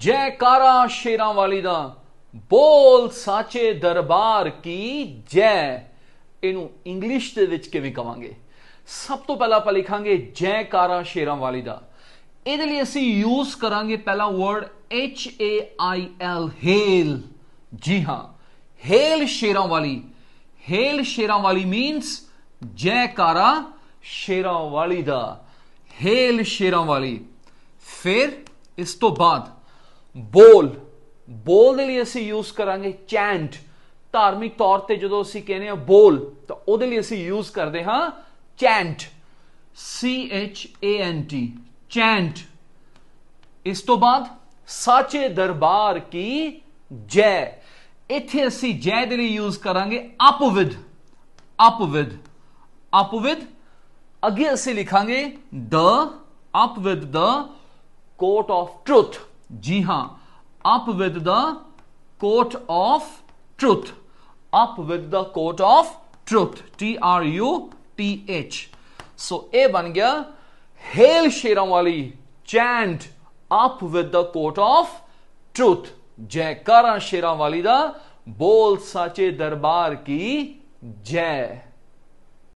ਜੈਕਾਰਾ ਸ਼ੇਰਾਂ ਵਾਲੀ ਦਾ ਬੋਲ ਸਾਚੇ ਦਰਬਾਰ ਕੀ ਜੈ ਇਹਨੂੰ ਇੰਗਲਿਸ਼ ਦੇ ਵਿੱਚ ਕਿਵੇਂ ਕਵਾਂਗੇ ਸਭ ਤੋਂ ਪਹਿਲਾਂ ਆਪਾਂ ਲਿਖਾਂਗੇ ਜੈਕਾਰਾ ਸ਼ੇਰਾਂ ਵਾਲੀ ਦਾ ਇਹਦੇ ਲਈ ਅਸੀਂ ਯੂਜ਼ ਕਰਾਂਗੇ ਪਹਿਲਾ word H A I L hail ਜੀ ਹਾਂ ਹੇਲ ਸ਼ੇਰਾਂ ਵਾਲੀ ਹੇਲ ਸ਼ੇਰਾਂ ਵਾਲੀ ਮੀਨਸ ਜੈਕਾਰਾ ਸ਼ੇਰਾਂ ਵਾਲੀ ਦਾ ਹੇਲ ਸ਼ੇਰਾਂ ਵਾਲੀ ਫਿਰ ਇਸ ਤੋਂ ਬਾਅਦ ਬੋਲ ਬੋਲ ਦੇ ਲਈ ਅਸੀਂ ਯੂਜ਼ ਕਰਾਂਗੇ ਚੈਂਟ ਧਾਰਮਿਕ ਤੌਰ ਤੇ ਜਦੋਂ ਅਸੀਂ ਕਹਿੰਦੇ ਆ ਬੋਲ ਤਾਂ ਉਹਦੇ ਲਈ ਅਸੀਂ ਯੂਜ਼ ਕਰਦੇ ਹਾਂ ਚੈਂਟ C H A N T ਚੈਂਟ ਇਸ ਤੋਂ ਬਾਅਦ ਸਾਚੇ ਦਰਬਾਰ ਕੀ ਜੈ ਇੱਥੇ ਅਸੀਂ ਜੈ ਦੇ ਲਈ ਯੂਜ਼ ਕਰਾਂਗੇ up with up with up with ਅੱਗੇ ਅਸੀਂ ਲਿਖਾਂਗੇ the up with the court of truth जी हां up with the court of truth up with the court of truth T R U T H सो ए बन गया हेल शेरों वाली chant up with the court of truth जयकारा शेरों वाली द बोल साचे दरबार की जय